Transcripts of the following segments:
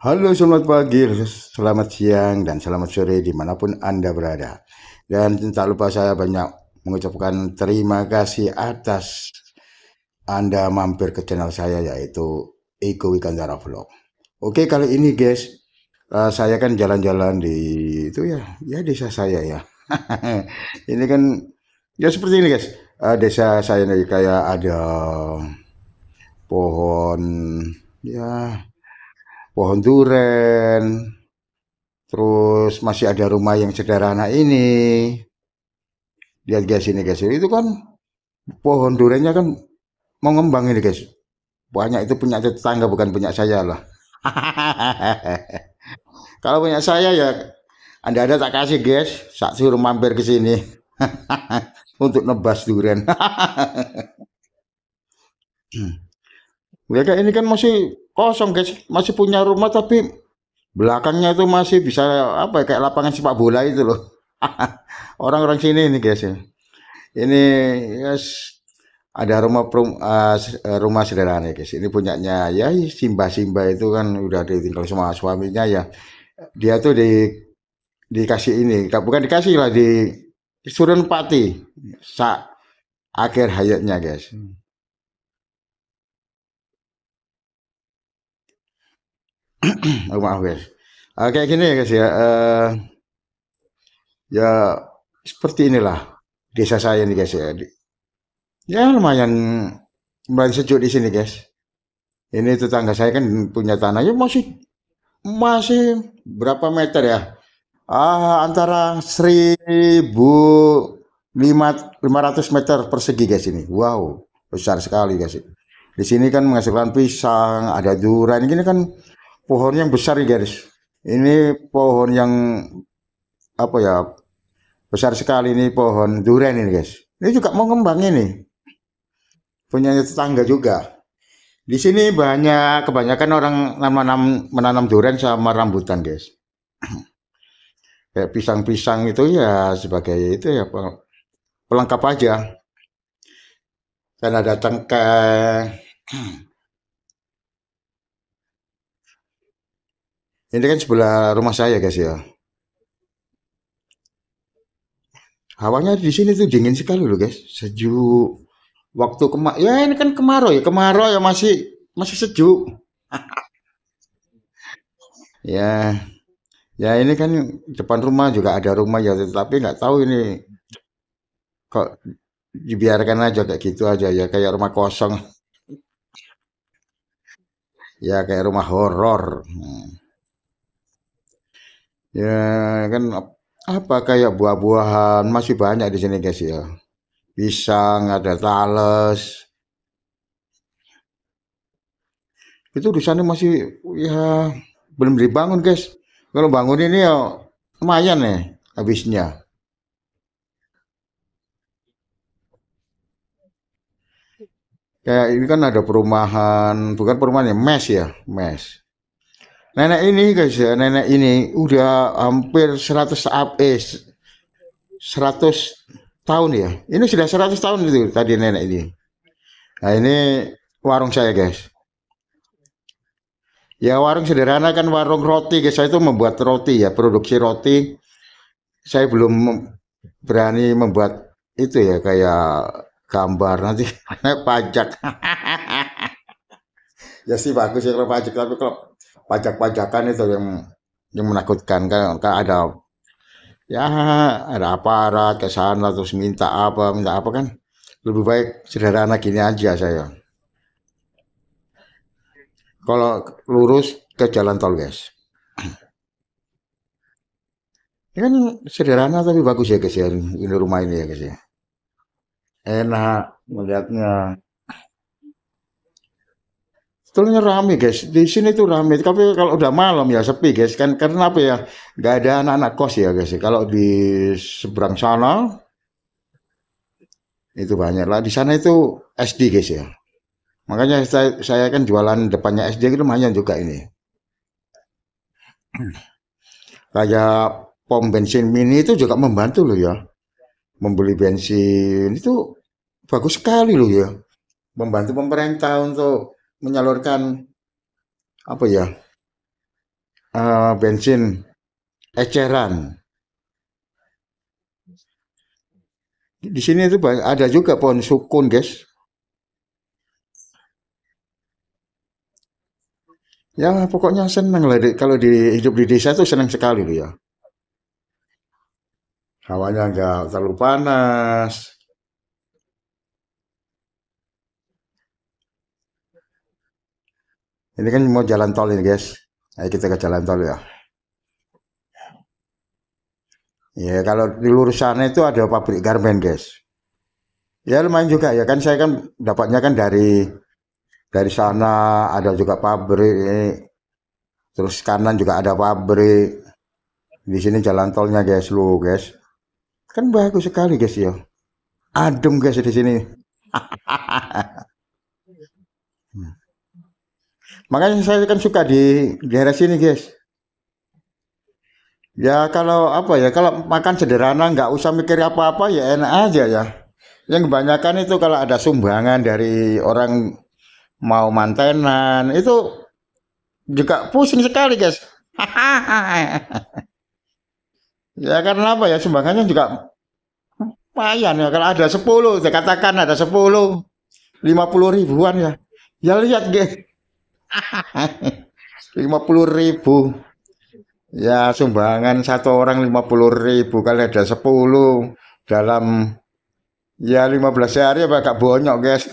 Halo selamat pagi, selamat siang, dan selamat sore dimanapun Anda berada. Dan tak lupa saya banyak mengucapkan terima kasih atas Anda mampir ke channel saya yaitu Eko Wikandara Vlog. Oke kali ini guys, uh, saya kan jalan-jalan di itu ya, ya desa saya ya. ini kan ya seperti ini guys, uh, desa saya ini kayak ada pohon ya pohon duren, terus masih ada rumah yang sederhana ini. Lihat guys ini guys, itu kan pohon durennya kan mau ngembang ini guys. Banyak itu punya tetangga bukan punya saya lah. Kalau punya saya ya Anda ada tak kasih guys, saat suruh mampir ke sini untuk nebas duren. Hmm. Mereka ini kan masih kosong guys masih punya rumah tapi belakangnya itu masih bisa apa ya, kayak lapangan sepak bola itu loh orang-orang sini ini guys ya. ini yes, ada rumah perum, rumah sederhana guys ini punyanya ya Simba Simba itu kan udah ditinggal sama suaminya ya dia tuh di dikasih ini bukan dikasih lah di Surun Pati saat akhir hayatnya guys hmm. oh, maaf guys uh, kayak gini ya guys ya uh, ya seperti inilah desa saya nih guys ya ya lumayan lumayan sejuk di sini guys ini tetangga saya kan punya tanah ya, masih masih berapa meter ya ah antara lima ratus meter persegi guys ini wow besar sekali guys di sini kan menghasilkan pisang ada durian gini kan pohon yang besar ya guys ini pohon yang apa ya besar sekali ini pohon durian ini guys ini juga mau ngembang ini punya tetangga juga di sini banyak kebanyakan orang menanam menanam durian sama rambutan guys kayak pisang-pisang itu ya sebagai itu ya pelengkap aja karena datang ke Ini kan sebelah rumah saya guys ya. Hawanya di sini tuh dingin sekali loh guys, sejuk. Waktu kemar, ya ini kan kemarau ya, kemarau ya masih masih sejuk. ya, ya ini kan depan rumah juga ada rumah ya, tapi nggak tahu ini kok dibiarkan aja kayak gitu aja ya, kayak rumah kosong. ya kayak rumah horor. Hmm ya kan apa kayak buah-buahan masih banyak di sini guys ya pisang ada tales itu di sana masih ya belum dibangun guys kalau bangun ini ya lumayan nih ya, habisnya kayak ini kan ada perumahan bukan perumahan ya mes ya mes nenek ini guys ya nenek ini udah hampir 100 eh 100 tahun ya ini sudah 100 tahun itu tadi nenek ini nah ini warung saya guys ya warung sederhana kan warung roti guys saya itu membuat roti ya produksi roti saya belum berani membuat itu ya kayak gambar nanti pajak ya sih bagus ya kalau pajak tapi kalau pajak-pajakan itu yang yang menakutkan kan, kan ada ya ada aparat ke sana terus minta apa minta apa kan lebih baik sederhana gini aja saya kalau lurus ke jalan tol guys ini kan sederhana tapi bagus ya guys ya ini rumah ini ya guys ya enak melihatnya sebetulnya rame guys di sini tuh rame tapi kalau udah malam ya sepi guys kan karena apa ya Gak ada anak-anak kos ya guys kalau di seberang sana itu banyak lah di sana itu SD guys ya makanya saya, saya kan jualan depannya SD itu lumayan juga ini kayak pom bensin mini itu juga membantu loh ya membeli bensin itu bagus sekali loh ya membantu pemerintah untuk menyalurkan apa ya uh, bensin eceran di sini itu banyak ada juga pohon sukun guys ya pokoknya senang lah kalau di hidup di desa itu senang sekali loh ya hawanya nggak terlalu panas Ini kan mau jalan tol ini guys. Ayo kita ke jalan tol ya. Ya kalau di lurus sana itu ada pabrik garmen guys. Ya lumayan juga ya kan saya kan dapatnya kan dari dari sana ada juga pabrik Terus kanan juga ada pabrik. Di sini jalan tolnya guys lu guys. Kan bagus sekali guys ya. Adem guys di sini. Makanya saya kan suka di daerah sini, guys. Ya kalau apa ya, kalau makan sederhana nggak usah mikir apa-apa ya enak aja ya. Yang kebanyakan itu kalau ada sumbangan dari orang mau mantenan itu juga pusing sekali, guys. ya karena apa ya sumbangannya juga lumayan ya kalau ada 10 saya katakan ada 10 50 ribuan ya ya lihat guys lima puluh ribu ya sumbangan satu orang lima puluh ribu kali ada sepuluh dalam ya lima belas hari apa kak bonyok guys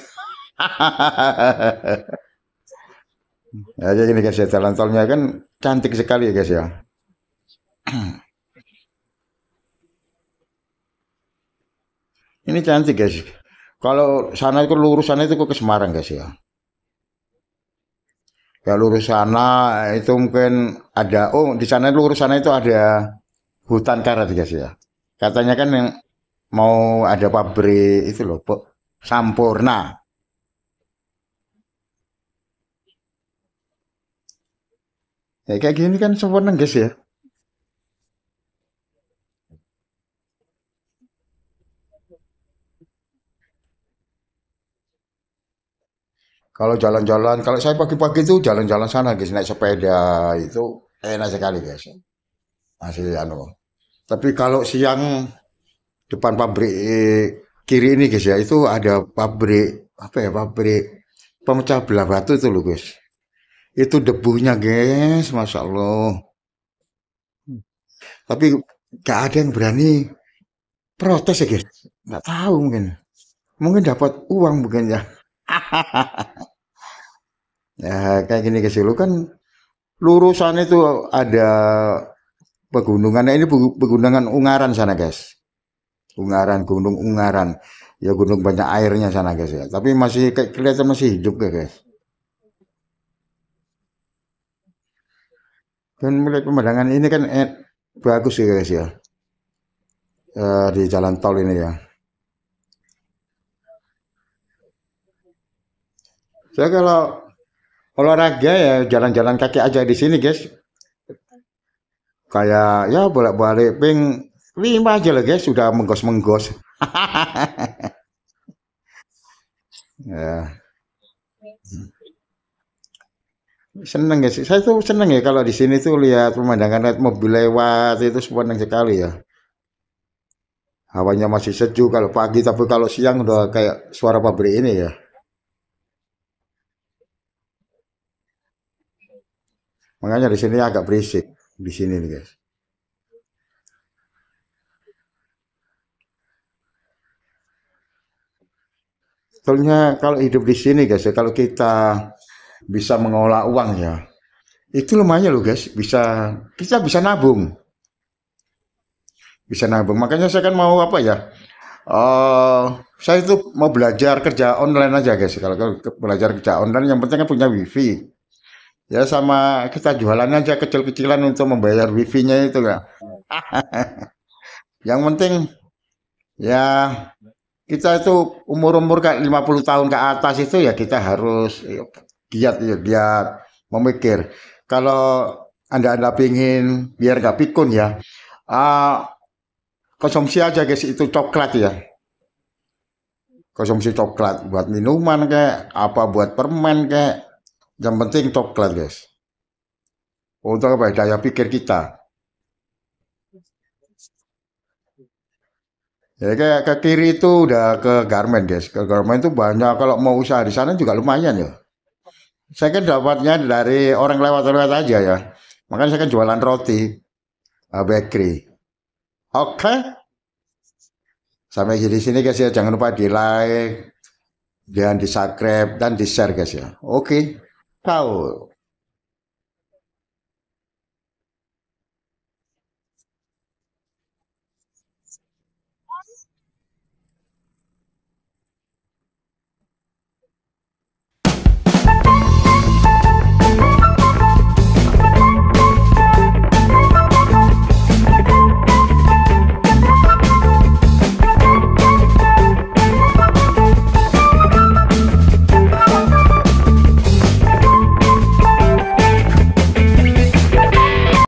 ya aja ini guys ya jalan tolnya kan cantik sekali ya guys ya ini cantik guys kalau sana itu lurus sana itu ke Semarang guys ya ya lurus sana itu mungkin ada oh di sana lurus sana itu ada hutan karet guys ya katanya kan yang mau ada pabrik itu loh Pak Sampurna ya kayak gini kan sempurna guys ya kalau jalan-jalan kalau saya pagi-pagi itu jalan-jalan sana guys naik sepeda itu enak sekali guys Masih anu tapi kalau siang depan pabrik kiri ini guys ya itu ada pabrik apa ya pabrik pemecah belah batu itu loh guys itu debunya guys masya allah tapi gak ada yang berani protes ya guys nggak tahu mungkin mungkin dapat uang mungkin ya Ya kayak gini ke Solo kan lurusan itu ada pegunungan. Nah, ini pegunungan Ungaran sana, guys. Ungaran, Gunung Ungaran. Ya gunung banyak airnya sana, guys ya. Tapi masih kelihatan masih hidup ya, guys. Dan melihat pemandangan ini kan eh, bagus ya, guys ya. Eh, di jalan tol ini ya. Saya kalau olahraga ya jalan-jalan kaki aja di sini guys kayak ya bolak-balik ping lima aja lah guys sudah menggos-menggos ya seneng guys saya tuh seneng ya kalau di sini tuh lihat pemandangan lihat mobil lewat itu seneng sekali ya hawanya masih sejuk kalau pagi tapi kalau siang udah kayak suara pabrik ini ya Makanya di sini agak berisik di sini nih guys. Soalnya kalau hidup di sini guys ya, kalau kita bisa mengolah uang ya, itu lumayan loh guys, bisa kita bisa nabung. Bisa nabung. Makanya saya kan mau apa ya? Uh, saya itu mau belajar kerja online aja guys. Kalau, kalau belajar kerja online yang penting kan punya wifi ya sama kita jualan aja kecil-kecilan untuk membayar wifi-nya itu enggak. yang penting ya kita itu umur-umur kayak 50 tahun ke atas itu ya kita harus ya, giat ya giat memikir. Kalau Anda-anda pingin biar gak pikun ya. Uh, konsumsi aja guys itu coklat ya. Konsumsi coklat buat minuman kayak apa buat permen kayak yang penting top guys. Untuk apa? Daya pikir kita. Ya kayak ke kiri itu udah ke garment guys. Ke garment itu banyak kalau mau usaha di sana juga lumayan ya. Saya kan dapatnya dari orang lewat-lewat aja ya. Makanya saya kan jualan roti eh, bakery. Oke. Okay. Sampai di sini guys ya. Jangan lupa di like, dan di subscribe dan di share guys ya. Oke. Okay. Cal,